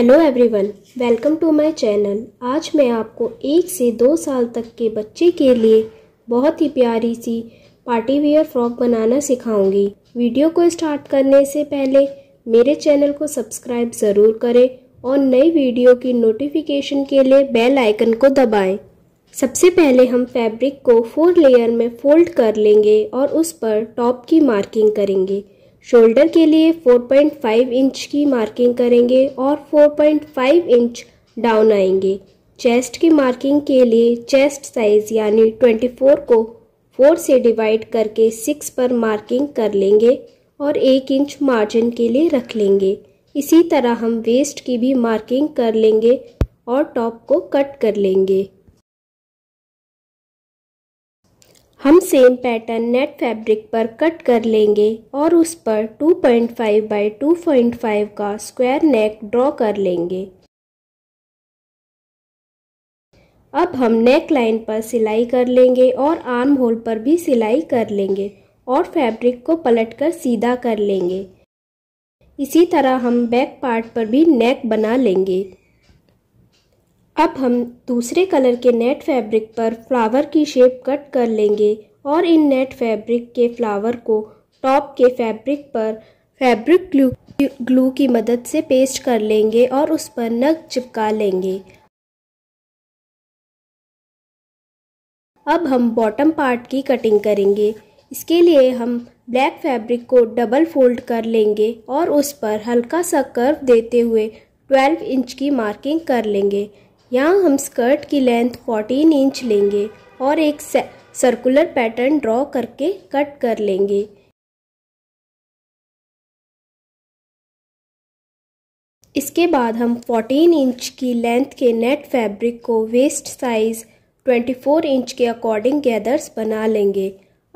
Hello everyone welcome to my channel आज मैं आपको एक से दो साल तक के बच्चे के लिए बहुत ही प्यारी सी पार्टी वियर फ्रॉक बनाना सिखाऊंगी वीडियो को स्टार्ट करने से पहले मेरे चैनल को सब्सक्राइब ज़रूर करें और नई वीडियो की नोटिफिकेशन के लिए बेल आइकन को दबाएं। सबसे पहले हम फैब्रिक को फोर लेयर में फोल्ड कर लेंगे और उस पर टॉप की मार्किंग करेंगे शोल्डर के लिए 4.5 इंच की मार्किंग करेंगे और 4.5 इंच डाउन आएंगे चेस्ट की मार्किंग के लिए चेस्ट साइज़ यानी 24 को 4 से डिवाइड करके 6 पर मार्किंग कर लेंगे और एक इंच मार्जिन के लिए रख लेंगे इसी तरह हम वेस्ट की भी मार्किंग कर लेंगे और टॉप को कट कर लेंगे हम सेम पैटर्न नेट फैब्रिक पर कट कर लेंगे और उस पर 2.5 पॉइंट फाइव बाई टू का स्क्वायर नेक ड्रॉ कर लेंगे अब हम नेक लाइन पर सिलाई कर लेंगे और आर्म होल पर भी सिलाई कर लेंगे और फैब्रिक को पलटकर सीधा कर लेंगे इसी तरह हम बैक पार्ट पर भी नेक बना लेंगे अब हम दूसरे कलर के नेट फैब्रिक पर फ्लावर की शेप कट कर लेंगे और इन नेट फैब्रिक के फ्लावर को टॉप के फैब्रिक पर फैब्रिक ग्लू ग्लू की मदद से पेस्ट कर लेंगे और उस पर नग चिपका लेंगे अब हम बॉटम पार्ट की कटिंग करेंगे इसके लिए हम ब्लैक फैब्रिक को डबल फोल्ड कर लेंगे और उस पर हल्का सा कर्व देते हुए 12 इंच की मार्किंग कर लेंगे यहाँ हम स्कर्ट की लेंथ 14 इंच लेंगे और एक सर्कुलर पैटर्न ड्रॉ करके कट कर लेंगे इसके बाद हम 14 इंच की लेंथ के नेट फैब्रिक को वेस्ट साइज़ 24 इंच के अकॉर्डिंग गैदर्स बना लेंगे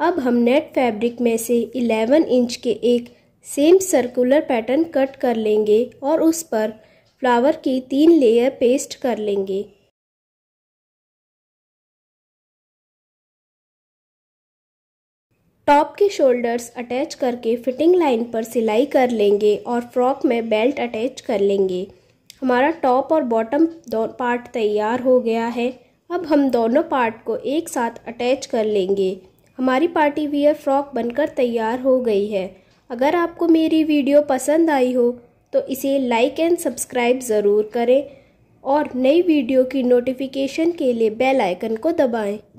अब हम नेट फैब्रिक में से 11 इंच के एक सेम सर्कुलर पैटर्न कट कर लेंगे और उस पर फ्लावर की तीन लेयर पेस्ट कर लेंगे टॉप के शोल्डर्स अटैच करके फिटिंग लाइन पर सिलाई कर लेंगे और फ्रॉक में बेल्ट अटैच कर लेंगे हमारा टॉप और बॉटम दो पार्ट तैयार हो गया है अब हम दोनों पार्ट को एक साथ अटैच कर लेंगे हमारी पार्टी वियर फ्रॉक बनकर तैयार हो गई है अगर आपको मेरी वीडियो पसंद आई हो तो इसे लाइक एंड सब्सक्राइब ज़रूर करें और नई वीडियो की नोटिफिकेशन के लिए बेल आइकन को दबाएं